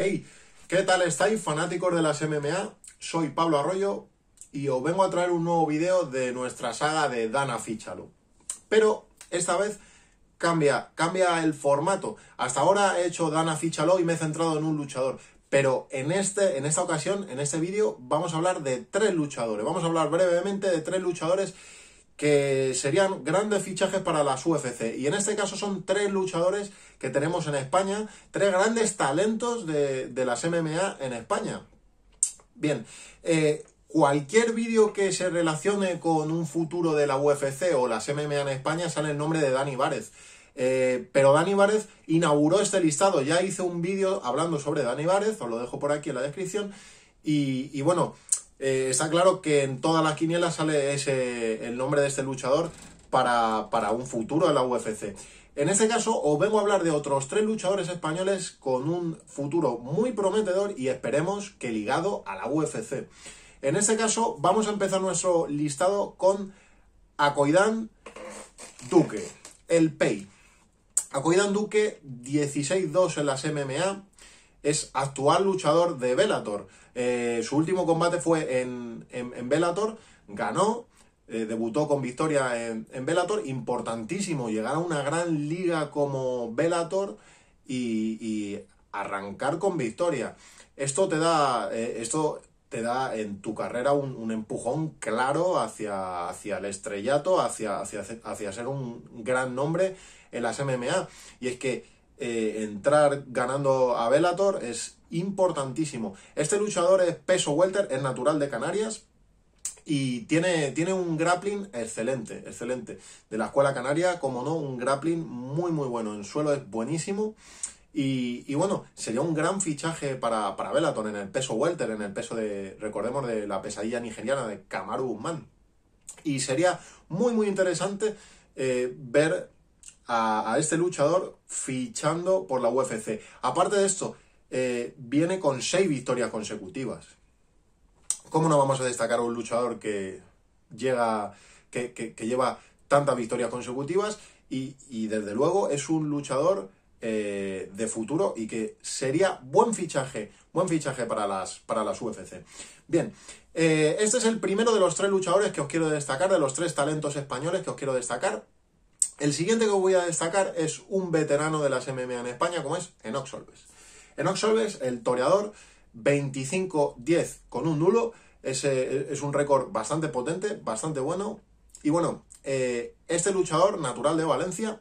Hey, ¿qué tal estáis, fanáticos de las MMA? Soy Pablo Arroyo y os vengo a traer un nuevo video de nuestra saga de Dana Fichalo. Pero esta vez cambia, cambia el formato. Hasta ahora he hecho Dana Fichalo y me he centrado en un luchador. Pero en, este, en esta ocasión, en este vídeo, vamos a hablar de tres luchadores. Vamos a hablar brevemente de tres luchadores que serían grandes fichajes para las UFC. Y en este caso son tres luchadores que tenemos en España, tres grandes talentos de, las MMA en España. Bien, eh, cualquier vídeo que se relacione con un futuro de la UFC o las MMA en España sale el nombre de Dani Várez. Eh, pero Dani Várez inauguró este listado, ya hice un vídeo hablando sobre Dani Várez, os lo dejo por aquí en la descripción. y bueno, eh, está claro que en todas las quinielas sale ese, el nombre de este luchador para, para un futuro en la UFC. En este caso os vengo a hablar de otros tres luchadores españoles con un futuro muy prometedor y esperemos que ligado a la UFC. En este caso vamos a empezar nuestro listado con Acoidán Duque, el Pei. Acoidán Duque, 16-2 en las MMA, es actual luchador de Velator. Eh, su último combate fue en, en, Velator, ganó, eh, debutó con victoria en Velator, importantísimo llegar a una gran liga como Velator y, arrancar con victoria. Esto te da, eh, esto te da en tu carrera un, empujón claro hacia, hacia el estrellato, hacia, hacia, hacia ser un gran nombre en las MMA. Y es que eh, entrar ganando a Velator es importantísimo. Este luchador es peso welter, es natural de Canarias, y tiene, tiene, un grappling excelente, excelente. De la escuela canaria, como no, un grappling muy, muy bueno. En suelo es buenísimo. Y, bueno, sería un gran fichaje para, para en el peso welter, en el peso de, recordemos, de la pesadilla nigeriana de Kamaru Guzmán. Y sería muy, muy interesante eh, ver a, este luchador fichando por la UFC. Aparte de esto, eh, viene con seis victorias consecutivas. ¿Cómo no vamos a destacar a un luchador que llega, que, lleva tantas victorias consecutivas y, desde luego es un luchador eh, de futuro y que sería buen fichaje, buen fichaje para las, para las UFC. Bien, eh, este es el primero de los tres luchadores que os quiero destacar, de los tres talentos españoles que os quiero destacar. El siguiente que voy a destacar es un veterano de las MMA en España, como es Enox Solves. Enox Solves, el toreador, 25-10 con un nulo, es, un récord bastante potente, bastante bueno. Y bueno, eh, este luchador natural de Valencia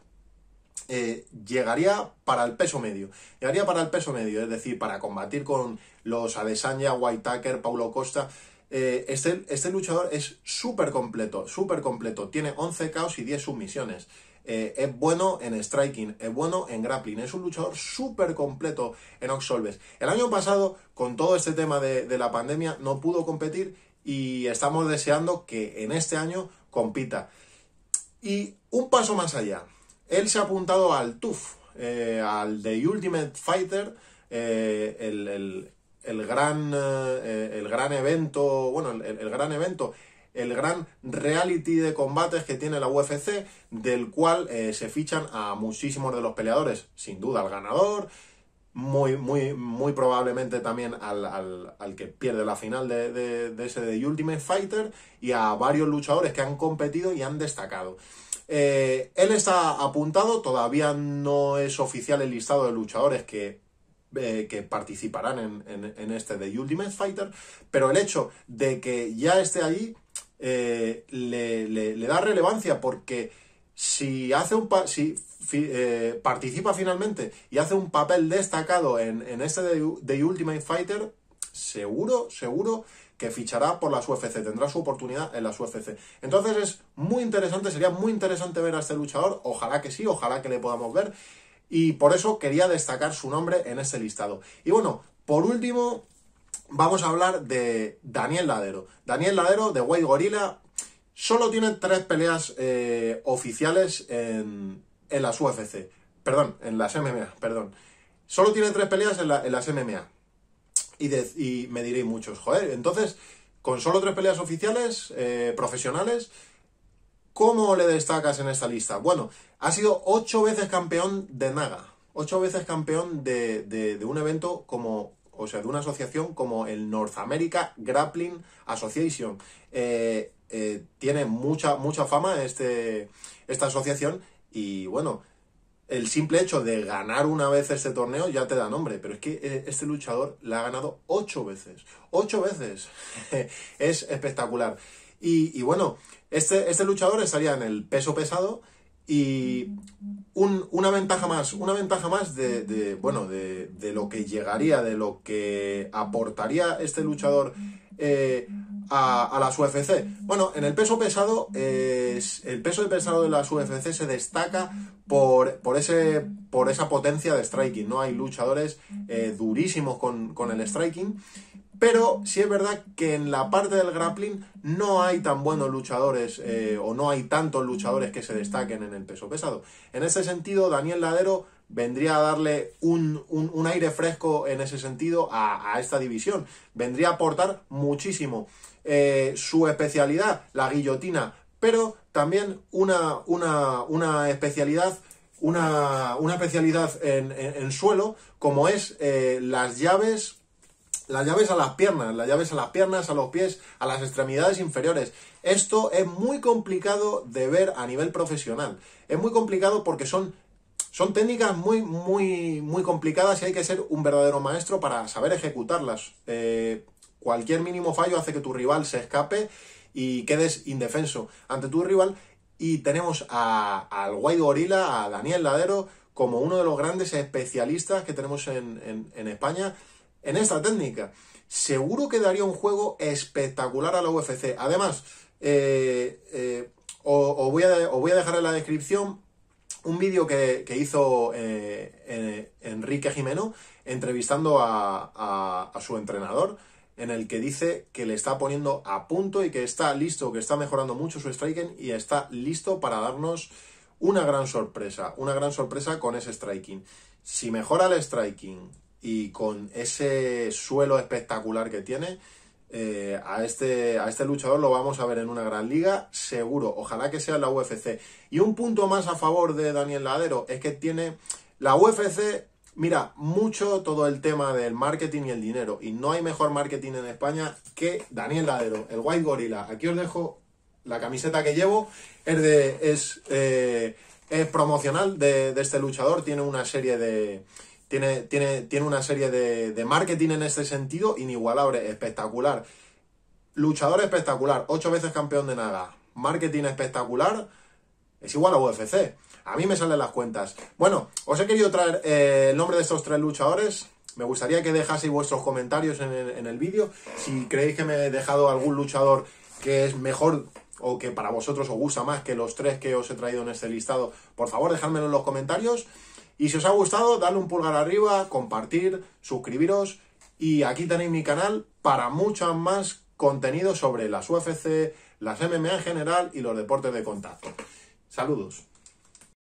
eh, llegaría para el peso medio. Llegaría para el peso medio, es decir, para combatir con los Adesanya, Tucker, Paulo Costa. Eh, este, este, luchador es súper completo, súper completo. Tiene 11 caos y 10 submisiones. Eh, es bueno en striking, es bueno en grappling, es un luchador súper completo en Oxolves. El año pasado, con todo este tema de, la pandemia, no pudo competir y estamos deseando que en este año compita. Y un paso más allá, él se ha apuntado al TUF, eh, al The Ultimate Fighter, el, el gran, eh, eh, el gran evento, bueno, el, gran evento, el gran reality de combates que tiene la UFC, del cual eh, se fichan a muchísimos de los peleadores, sin duda al ganador, muy, muy, muy probablemente también al, que pierde la final de, ese de Ultimate Fighter y a varios luchadores que han competido y han destacado. él está apuntado, todavía no es oficial el listado de luchadores que eh, que participarán en, este de Ultimate Fighter, pero el hecho de que ya esté allí eh, le, da relevancia porque si hace un pa si eh, participa finalmente y hace un papel destacado en, este de, Ultimate Fighter, seguro, seguro que fichará por las UFC, tendrá su oportunidad en las UFC. Entonces es muy interesante, sería muy interesante ver a este luchador, ojalá que sí, ojalá que le podamos ver y por eso quería destacar su nombre en ese listado. Y bueno, por último, vamos a hablar de Daniel Ladero. Daniel Ladero de White Gorilla solo tiene tres peleas eh, oficiales en, en, las UFC. Perdón, en las MMA, perdón. Solo tiene tres peleas en, la, las MMA. Y, me diréis muchos, joder, entonces, con solo tres peleas oficiales, eh, profesionales, ¿Cómo le destacas en esta lista? Bueno, ha sido ocho veces campeón de Naga, ocho veces campeón de, un evento como o sea, de una asociación como el North America Grappling Association. Eh, eh, tiene mucha, mucha fama este, esta asociación y bueno, el simple hecho de ganar una vez este torneo ya te da nombre, pero es que eh, este luchador la ha ganado ocho veces, ocho veces. es espectacular. Y, bueno, este, este luchador estaría en el peso pesado y una ventaja más, una ventaja más de, bueno, de, lo que llegaría, de lo que aportaría este luchador eh, a, la las UFC. Bueno, en el peso pesado, el peso de pesado de la UFC se destaca por, ese, por esa potencia de striking, ¿no? Hay luchadores eh, durísimos con, con, el striking pero sí es verdad que en la parte del grappling no hay tan buenos luchadores eh, o no hay tantos luchadores que se destaquen en el peso pesado. En ese sentido, Daniel Ladero vendría a darle un, aire fresco en ese sentido a, esta división. Vendría a aportar muchísimo. Eh, su especialidad, la guillotina, pero también una, especialidad una, una especialidad en, suelo, como es eh, las llaves las llaves a las piernas, las llaves a las piernas, a los pies, a las extremidades inferiores. Esto es muy complicado de ver a nivel profesional. Es muy complicado porque son son técnicas muy, muy, muy complicadas y hay que ser un verdadero maestro para saber ejecutarlas. Eh, cualquier mínimo fallo hace que tu rival se escape y quedes indefenso ante tu rival. Y tenemos al Guay Gorila, a Daniel Ladero, como uno de los grandes especialistas que tenemos en, en, en España en esta técnica. Seguro que daría un juego espectacular a la UFC. Además, eh, eh, os, voy a, dejar en la descripción un vídeo que, hizo eh, Enrique Jimeno entrevistando a, a su entrenador en el que dice que le está poniendo a punto y que está listo, que está mejorando mucho su striking y está listo para darnos una gran sorpresa, una gran sorpresa con ese striking. Si mejora el striking, y con ese suelo espectacular que tiene, eh, a, este, a este luchador lo vamos a ver en una gran liga, seguro. Ojalá que sea la UFC. Y un punto más a favor de Daniel Ladero es que tiene la UFC. Mira, mucho todo el tema del marketing y el dinero. Y no hay mejor marketing en España que Daniel Ladero, el White Gorilla. Aquí os dejo la camiseta que llevo. Es, de, es, eh, es promocional de este luchador. Tiene una serie de, tiene, tiene, tiene una serie de, marketing en este sentido inigualable, espectacular. Luchador espectacular, ocho veces campeón de nada. Marketing espectacular, es igual a UFC. A mí me salen las cuentas. Bueno, os he querido traer eh, el nombre de estos tres luchadores. Me gustaría que dejaseis vuestros comentarios en el, vídeo. Si creéis que me he dejado algún luchador que es mejor o que para vosotros os gusta más que los tres que os he traído en este listado, por favor dejármelo en los comentarios. Y si os ha gustado, dadle un pulgar arriba, compartir, suscribiros y aquí tenéis mi canal para mucho más contenido sobre las UFC, las MMA en general y los deportes de contacto. Saludos.